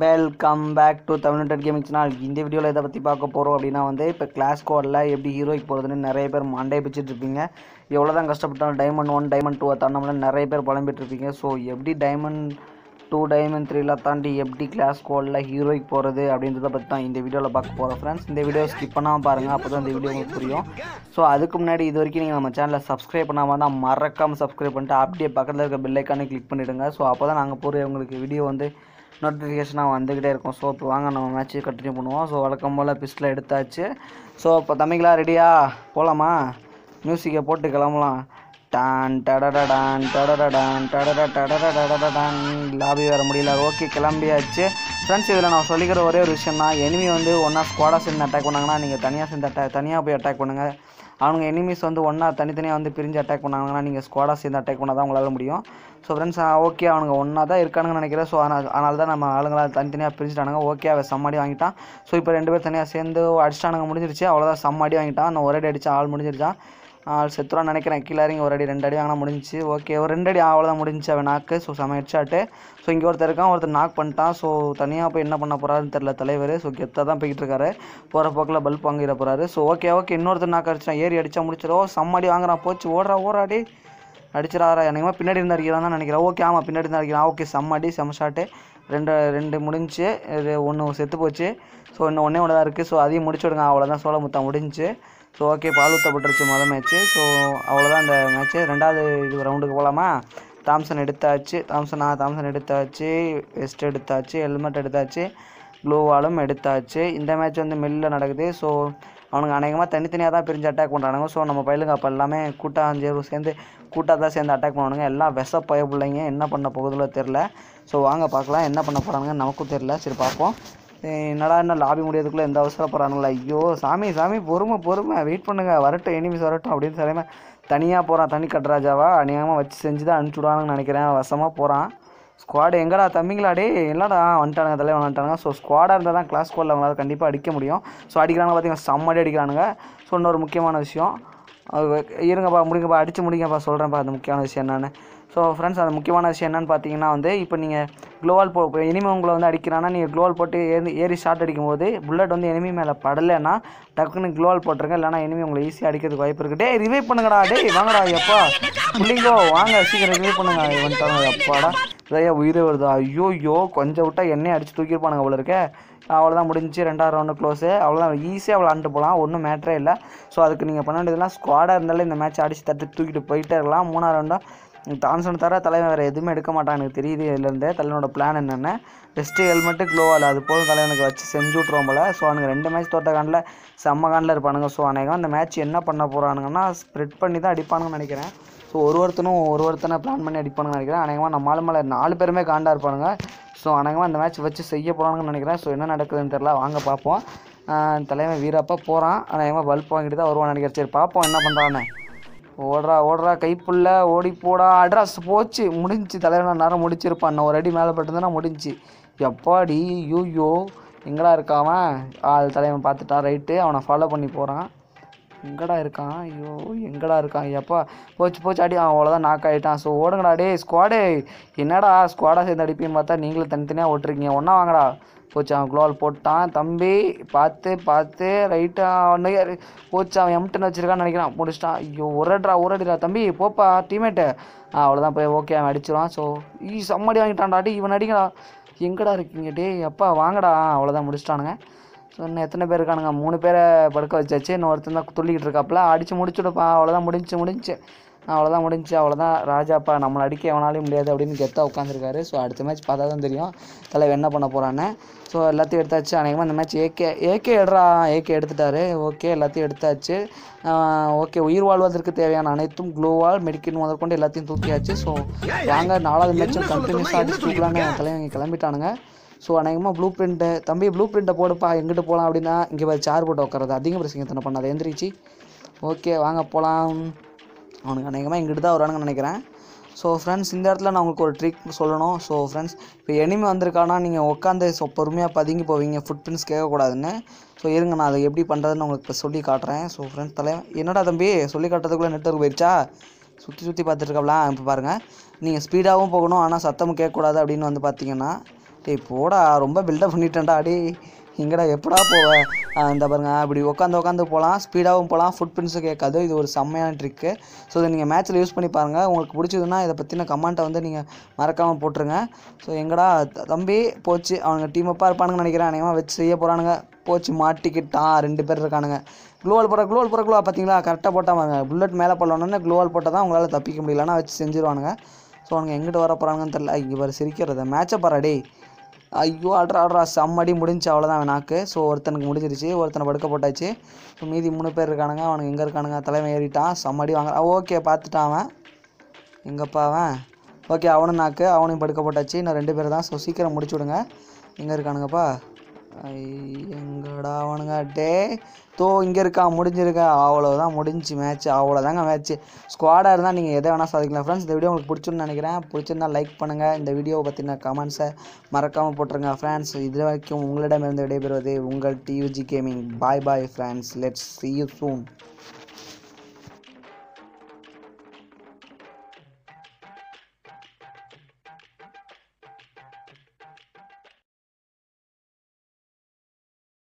welcome back to Tamil gaming channel இந்த வீடியோவில் இதை பற்றி பார்க்க போகிறோம் அப்படின்னா வந்து இப்போ கிளாஸ் கோடில் எப்படி ஹீரோய்க்கு போகிறதுன்னு நிறைய பேர் மண்டே பிடிச்சிட்டு இருப்பீங்க எவ்வளோ தான் கஷ்டப்பட்டாலும் டைமண்ட் ஒன் டைமண்ட் டூ தாண்டாமல் நிறைய பேர் புலம்பிட்டு இருப்பீங்க ஸோ எப்படி டைமண்ட் டூ டைமண்ட் த்ரீலாம் தாண்டி எப்படி கிளாஸ் கோடில் ஹீரோய்க்கு போகிறது அப்படின்றத பற்றி தான் இந்த வீடியோவில் பார்க்க போகிறோம் ஃப்ரெண்ட்ஸ் இந்த வீடியோ ஸ்கிப் பண்ணாமல் பாருங்கள் அப்போ தான் இந்த வீடியோ உங்களுக்கு புரியும் ஸோ அதுக்கு முன்னாடி இது வரைக்கும் நீங்கள் நம்ம சேனலை சப்ஸ்கிரைப் பண்ணாமல் தான் மறக்காமல் சப்ஸ்கிரைப் பண்ணிட்டு அப்படியே பக்கத்தில் இருக்க பில்லைக்கானே கிளிக் பண்ணிவிடுங்க ஸோ அப்போ தான் நாங்கள் போகிற உங்களுக்கு வீடியோ வந்து நோட்டிஃபிகேஷனாக வந்துக்கிட்டே இருக்கும் ஸோ வாங்க நம்ம மேட்ச்சு கண்டினியூ பண்ணுவோம் ஸோ வழக்கம் போல் பிஸ்டில் எடுத்தாச்சு ஸோ இப்போ தமிழா ரெடியா போகலாமா மியூசிக்கை போட்டு கிளம்பலாம் டான் டடடான் டான் டடடா டான் லாபி வர முடியல ஓகே கிளம்பியாச்சு ஃப்ரெண்ட்ஸ் இதில் நான் சொல்லிக்கிற ஒரே ஒரு விஷயம்னா எனிமி வந்து ஒன்றா ஸ்குவாடாக சேர்ந்து அட்டாக் பண்ணாங்கன்னா நீங்கள் தனியாக சேர்ந்து அட்டாக் தனியாக போய் அட்டாக் பண்ணுங்கள் அவங்க எனிமிஸ் வந்து ஒன்றா தனித்தனியாக வந்து பிரிஞ்சு அட்டாக் பண்ணாங்கன்னா நீங்கள் ஸ்குவாடாக சேர்ந்து அட்டாக் பண்ணால் தான் உங்களால் முடியும் ஸோ ஃப்ரெண்ட்ஸ் ஓகே அவனுங்க ஒன்றா தான் இருக்கானுங்க நினைக்கிறேன் ஸோ ஆனால் அதனால தான் நம்ம ஆளுங்களை தனித்தனியாக பிரிச்சுட்டானுங்க ஓகே அவன் சம்மாடி வாங்கிட்டான் ஸோ இப்போ ரெண்டு பேர் தனியாக சேர்ந்து அடிச்சிட்டானுங்க முடிஞ்சிருச்சு அவ்வளோதான் சம்மாடி வாங்கிட்டான் நான் ஒரே அடி அடித்தா ஆள் முடிஞ்சிருச்சான் ஆள் செத்துறான்னு நினைக்கிறேன் கீழே இறங்கி ஒரு அடி ரெண்டு அடி வாங்கினா முடிஞ்சிச்சு ஓகே ஒரு ரெண்டு அடி அவ்வளோதான் முடிஞ்சிச்சு அவன் நாக்கு ஸோ சமைச்சாட்டு ஸோ இங்கே ஒருத்தர் இருக்கான் ஒருத்தர் நாக் பண்ணிட்டான் ஸோ தனியாக போய் என்ன பண்ண போகிறாருன்னு தெரில தலைவர் ஸோ கெத்தாக தான் போய்கிட்டு இருக்காரு போகிற போக்கில் பல்ப் வாங்கிட போகிறாரு ஸோ ஓகே ஓகே இன்னொருத்தர் நாக்கு அடிச்சான் ஏறி அடித்தா முடிச்சிடும் சம்மாடி வாங்குறான் போச்சு ஓடுறா ஓடாடி அடிச்சிடாரா எனக்குமா பின்னாடி இருந்தால் அடிக்கிறான் தான் நினைக்கிறேன் ஓகே ஆமாம் பின்னாடி இருந்தால் அடிக்கிறான் ஓகே செம்ம அடி செம்ம ஷாட்டு ரெண்டு ரெண்டு முடிஞ்சு இது ஒன்று செத்து போச்சு ஸோ இன்னும் ஒன்றே ஒன்று தான் இருக்குது ஸோ அதையும் முடிச்சு விடுங்க அவ்வளோதான் முத்தம் முடிஞ்சு ஸோ ஓகே பால் ஊற்றப்பட்டுருச்சு மொதல் மேட்ச்சு ஸோ அவ்வளோதான் இந்த மேட்ச்சு ரெண்டாவது இது ரவுண்டுக்கு போகலாமா தாம்சன் எடுத்தாச்சு தாம்சன் ஆ தாம்சன் எடுத்தாச்சு வெஸ்ட் எடுத்தாச்சு ஹெல்மெட் எடுத்தாச்சு க்ளூவாலும் எடுத்தாச்சு இந்த மேட்ச் வந்து மில்லில் நடக்குது ஸோ அவனுங்க அநேகமாக தனித்தனியாக தான் பிரிஞ்சு அட்டாக் பண்ணுறானுங்க ஸோ நம்ம பயிலுங்க அப்போ எல்லாமே கூட்டாக சேரும் சேர்ந்து கூட்டாக தான் சேர்ந்து அட்டாக் பண்ணுவானுங்க எல்லாம் விச பய பிள்ளைங்க என்ன பண்ண போகுதுல தெரில ஸோ வாங்க பார்க்கலாம் என்ன பண்ண போகிறானுங்க நமக்கும் தெரில சரி பார்ப்போம் என்னடா என்ன லாபி முடியறதுக்குள்ளே எந்த அவசரப்படுறானுங்களா ஐயோ சாமி சாமி பொறுமை பொறுமை வெயிட் பண்ணுங்கள் வரட்டும் எனிமிஸ் வரட்டும் அப்படின்னு சொல்லி தனியாக போகிறான் தனி கட்ராஜாவா அநியாயமாக வச்சு செஞ்சு தான் அனுப்பிச்சுடுவானுங்க நினைக்கிறேன் வசமாக போகிறான் ஸ்குவாடு எங்கடா தம்பிங்களா டே என்னடா வந்துட்டானுங்க தலைவன் வந்துட்டானுங்க ஸோ ஸ்குவாடாக இருந்தால் தான் கிளாஸ் ஸ்குவாடில் அவங்களால கண்டிப்பாக அடிக்க முடியும் ஸோ அடிக்கிறாங்க பார்த்தீங்கன்னா செம்மடி அடிக்கிறானுங்க ஸோ இன்னொரு முக்கியமான விஷயம் இருங்கப்பா முடிங்கப்பா அடித்து முடிங்கப்பா சொல்கிறேன்ப்பா அது முக்கியமான விஷயம் என்னென்னு ஸோ ஃப்ரெண்ட்ஸ் அந்த முக்கியமான விஷயம் என்னென்னு பார்த்தீங்கன்னா வந்து இப்போ நீங்கள் க்ளோவால் போ இனிமே உங்களை வந்து அடிக்கிறான்னா நீங்கள் க்ளோவால் போட்டு ஏறி ஏறி ஷாட் அடிக்கும்போது புல்லட் வந்து எனிமி மேலே படலைன்னா டக்குன்னு க்ளோவால் போட்டுருங்க இல்லைனா எனிமி உங்களை ஈஸியாக அடிக்கிறதுக்கு வாய்ப்பு இருக்குது டே ரிவைவ் பண்ணுங்கடா டே வாங்கடா எப்பா பிள்ளைங்கோ வாங்க சீக்கிரம் ரிவைவ் பண்ணுங்க வந்துட்டாங்க எப்பாடா இதையா உயிரே வருது ஐயோ யோ கொஞ்சம் விட்டால் எண்ணெய் அடிச்சு தூக்கியிருப்பானுங்க அவ்வளோ இருக்க அவ்வளோதான் முடிஞ்சு ரெண்டாவது ரவுண்டு க்ளோஸு அவ்வளோதான் ஈஸியாக அண்டு போகலாம் ஒன்றும் மேட்டரே இல்லை ஸோ அதுக்கு நீங்கள் பண்ண வேண்டியதுலாம் ஸ்குவாடாக இருந்தாலும் இந்த மேட்ச் அடித்து தட்டு தூக்கிட்டு போயிட்டே இருக்கலாம் மூணாவது ரவுண்டாக தான்சன் தர தலைவன் வேறு எதுவுமே எடுக்க மாட்டான் எனக்கு தெரியுது இதுலேருந்தே தலைவனோட பிளான் என்னென்ன ஜஸ்ட்டு ஹெல்மெட்டு க்ளோவால் அது போதும் தலைவனுக்கு வச்சு செஞ்சு விட்ருவோம் ஸோ அவனுக்கு ரெண்டு மேட்ச் தோட்ட காண்டில் செம்ம காண்டில் இருப்பானுங்க ஸோ அநேகம் அந்த மேட்ச் என்ன பண்ண போகிறானுங்கன்னா ஸ்ப்ரெட் பண்ணி தான் அடிப்பானுங்கன்னு நினைக்கிறேன் ஸோ ஒரு ஒருத்தனும் ஒரு ஒருத்தனை பிளான் பண்ணி அடிப்பானுங்க நினைக்கிறேன் அநேகமாக நம்மளால மேலே நாலு பேருமே காண்டாக இருப்பானுங்க ஸோ அநேகமாக அந்த மேட்ச் வச்சு செய்ய போகிறானுங்கன்னு நினைக்கிறேன் ஸோ என்ன நடக்குதுன்னு தெரில வாங்க பார்ப்போம் தலைவன் வீரப்பா போகிறான் அநேகமாக பல்ப் வாங்கிட்டு தான் வருவான் நினைக்கிறேன் சரி பார்ப்போம் என்ன பண்ணுறான்னு ஓடுறா ஓடுறா கைப்புள்ள ஓடி போடா அட்ரஸ் போச்சு முடிஞ்சு தலைவனா நேரம் முடிச்சிருப்பான் ஒரு அடி மேலே பட்டுருந்தேன்னா முடிஞ்சு எப்பாடி யூயோ எங்கடா இருக்காவன் ஆள் தலைவன் பார்த்துட்டான் ரைட்டு அவனை ஃபாலோ பண்ணி போகிறான் எங்கடா இருக்கான் ஐயோ எங்கடா இருக்கான் எப்பா போச்சு போச்சு அடி அவ்வளோதான் நாக் ஆகிட்டான் ஸோ ஓடுங்கடா டே ஸ்குவாடே என்னடா ஸ்குவாடாக சேர்ந்து அடிப்பின்னு பார்த்தா நீங்களும் தனித்தனியாக ஓட்டுருக்கீங்க ஒன்றா வாங்கடா போச்சு அவன் குளோவால் போட்டான் தம்பி பார்த்து பார்த்து ரைட்டாக ஒன்று போச்சு அவன் எம்டன் வச்சுருக்கான்னு நினைக்கிறான் முடிச்சிட்டான் ஐயோ உரடுறா உரடிடா தம்பி போப்பா டீமேட்டு அவ்வளோதான் போய் ஓகே அவன் அடிச்சிடான் ஸோ ஈ சம்மடி வாங்கிட்டான்டா அடி இவன் அடிக்கடா எங்கடா இருக்கீங்க டே அப்பா வாங்கடா அவ்வளோதான் முடிச்சிட்டானுங்க ஸோ இன்னும் எத்தனை பேர் இருக்கானுங்க மூணு பேரை படுக்க வச்சாச்சு இன்னும் தான் துள்ளிக்கிட்டு இருக்காப்புல அடித்து முடிச்சுடுப்பா அவ்வளோதான் முடிஞ்சு முடிஞ்சு அவ்வளோதான் முடிஞ்சு அவ்வளோதான் ராஜாப்பா நம்மளை அடிக்க எவனாலையும் முடியாது அப்படின்னு கெத்தாக உட்காந்துருக்காரு ஸோ அடுத்த மேட்ச் பார்த்தா தான் தெரியும் தலைவர் என்ன பண்ண போகிறான்னு ஸோ எல்லாத்தையும் எடுத்தாச்சு அநேகமாக இந்த மேட்ச் ஏகே ஏகே எடுறா ஏகே எடுத்துட்டாரு ஓகே எல்லாத்தையும் எடுத்தாச்சு ஓகே உயிர் வாழ்வதற்கு தேவையான அனைத்தும் க்ளோவால் மெடிக்கின் முதற்கொண்டு எல்லாத்தையும் தூக்கியாச்சு ஸோ வாங்க நாலாவது மேட்சும் கண்டினியூஸாக அடிச்சு தூக்கலான்னு தலைவங்க கிளம்பிட்டானுங்க ஸோ அநேகமாக ப்ளூ பிரிண்ட்டு தம்பி ப்ளூ பிரிண்ட்டை போடுப்பா எங்கிட்ட போகலாம் அப்படின்னா இங்கே பாரு சேர் போட்டு உட்காரது அதிகம் தானே பண்ணாது எந்திரிச்சு ஓகே வாங்க போகலாம் அவனுக்கு அநேகமாக எங்கிட்ட தான் வருவானுங்கன்னு நினைக்கிறேன் ஸோ ஃப்ரெண்ட்ஸ் இந்த இடத்துல நான் உங்களுக்கு ஒரு ட்ரிக் சொல்லணும் ஸோ ஃப்ரெண்ட்ஸ் இப்போ எனிமே வந்திருக்கானா நீங்கள் உட்காந்து ஸோ பொறுமையாக பதுங்கி போவீங்க ஃபுட் பிரிண்ட்ஸ் கேட்கக்கூடாதுன்னு ஸோ இருங்க நான் அதை எப்படி பண்ணுறதுன்னு உங்களுக்கு சொல்லி காட்டுறேன் ஸோ ஃப்ரெண்ட்ஸ் தலை என்னடா தம்பி சொல்லி காட்டுறதுக்குள்ளே நெட்ஒர்க் போயிடுச்சா சுற்றி சுற்றி பார்த்துருக்காப்லாம் இப்போ பாருங்கள் நீங்கள் ஸ்பீடாகவும் போகணும் ஆனால் சத்தமும் கேட்கக்கூடாது அப்படின்னு வந்து பார்த்தீங்கன்னா டேய் போடா ரொம்ப பில்டப் பண்ணிட்டேன்டா அடி இங்கடா எப்படா போவ இந்த பாருங்க அப்படி உட்காந்து உட்காந்து போகலாம் ஸ்பீடாகவும் போகலாம் ஃபுட் பிரின்ஸும் கேட்காது இது ஒரு செம்மையான ட்ரிக்கு ஸோ இதை நீங்கள் மேட்ச்சில் யூஸ் பண்ணி பாருங்கள் உங்களுக்கு பிடிச்சதுன்னா இதை பற்றின கமெண்ட்டை வந்து நீங்கள் மறக்காமல் போட்டுருங்க ஸோ எங்கடா தம்பி போச்சு அவனுங்க டீம் அப்பா இருப்பானுங்கன்னு நினைக்கிறேன் அநேகமாக வச்சு செய்ய போகிறானுங்க போச்சு மாட்டிக்கிட்டான் ரெண்டு பேர் இருக்கானுங்க க்ளோவல் போட க்ளோவல் போட குளோவா பார்த்தீங்களா கரெக்டாக போட்டால் பாருங்க புல்லட் மேலே போடலன்னு குளோவால் போட்டால் தான் உங்களால் தப்பிக்க முடியலன்னா வச்சு செஞ்சுருவானுங்க ஸோ அவங்க எங்கிட்ட வர போகிறாங்கன்னு தெரில இங்கே பாரு சிரிக்கிறத மேட்சை பாரு டே ஐயோ ஆட்ரா ஆட்ரா செம்மடி முடிஞ்சு அவ்வளோதான் நாக்கு ஸோ ஒருத்தனுக்கு முடிஞ்சிருச்சு ஒருத்தனை படுக்க போட்டாச்சு ஸோ மீதி மூணு பேர் இருக்கானுங்க அவனுக்கு எங்கே இருக்கானுங்க தலைமை ஏறிட்டான் செம்மடி வாங்குறான் ஓகே பார்த்துட்டான் அவன் எங்கப்பா அவன் ஓகே அவனும் நாக்கு அவனையும் படுக்க போட்டாச்சு இன்னும் ரெண்டு பேர் தான் ஸோ சீக்கிரம் முடிச்சு விடுங்க எங்கே இருக்கானுங்கப்பா எங்கடா அவனுங்காட்டே தோ இங்கே இருக்கா முடிஞ்சிருக்கா அவ்வளோதான் முடிஞ்சு மேட்ச் அவ்வளோதாங்க மேட்ச் ஸ்குவாடாக இருந்தால் நீங்கள் எதை வேணால் சாதிக்கலாம் ஃப்ரெண்ட்ஸ் இந்த வீடியோ உங்களுக்கு பிடிச்சுன்னு நினைக்கிறேன் பிடிச்சிருந்தா லைக் பண்ணுங்கள் இந்த வீடியோவை பற்றின கமெண்ட்ஸை மறக்காமல் போட்டுருங்க ஃப்ரெண்ட்ஸ் இது வரைக்கும் உங்களிடமிருந்து விடைபெறுவது உங்கள் டியூஜி gaming bye bye friends let's see you soon